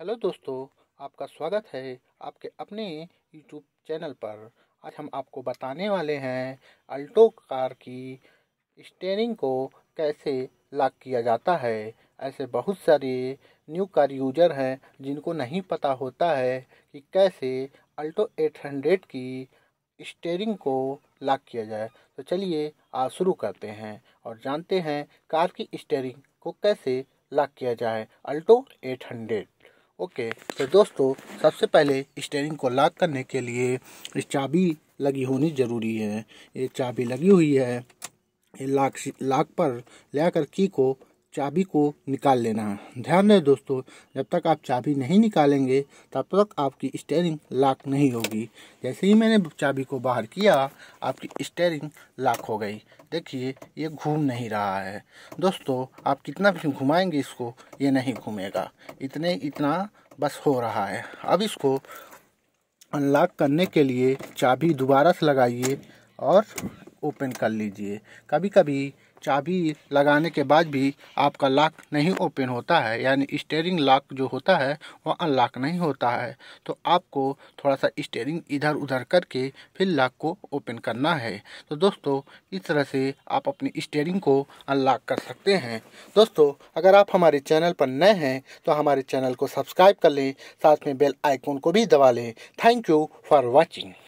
hello दोस्तों आपका स्वागत है आपके अपने यूट्यूब चैनल पर आज हम आपको बताने वाले हैं अल्टो कार की स्टेयरिंग को कैसे लॉक किया जाता है ऐसे बहुत सारे न्यू कार यूजर हैं जिनको नहीं पता होता है कि कैसे अल्टो 800 की स्टेयरिंग को लॉक किया जाए तो चलिए आज शुरू करते हैं और जानते हैं कार की स्टेयरिंग को कैसे लॉक किया जाए अल्टो 800 ओके तो दोस्तों सबसे पहले स्टेयरिंग को लॉक करने के लिए इस चाबी लगी होनी ज़रूरी है ये चाबी लगी हुई है ये लॉक लॉक पर ले कर की को चाबी को निकाल लेना है ध्यान रहे दोस्तों जब तक आप चाबी नहीं निकालेंगे तब तक आपकी स्टेयरिंग लॉक नहीं होगी जैसे ही मैंने चाबी को बाहर किया आपकी स्टेयरिंग लॉक हो गई देखिए ये घूम नहीं रहा है दोस्तों आप कितना भी घुमाएंगे इसको ये नहीं घूमेगा इतने इतना बस हो रहा है अब इसको अनलॉक करने के लिए चाबी दोबारा से लगाइए और ओपन कर लीजिए कभी कभी चाबी लगाने के बाद भी आपका लॉक नहीं ओपन होता है यानी स्टेयरिंग लॉक जो होता है वह अनलॉक नहीं होता है तो आपको थोड़ा सा स्टेयरिंग इधर उधर करके फिर लॉक को ओपन करना है तो दोस्तों इस तरह से आप अपनी स्टेयरिंग को अनलॉक कर सकते हैं दोस्तों अगर आप हमारे चैनल पर नए हैं तो हमारे चैनल को सब्सक्राइब कर लें साथ में बेल आइकॉन को भी दबा लें थैंक यू फॉर वॉचिंग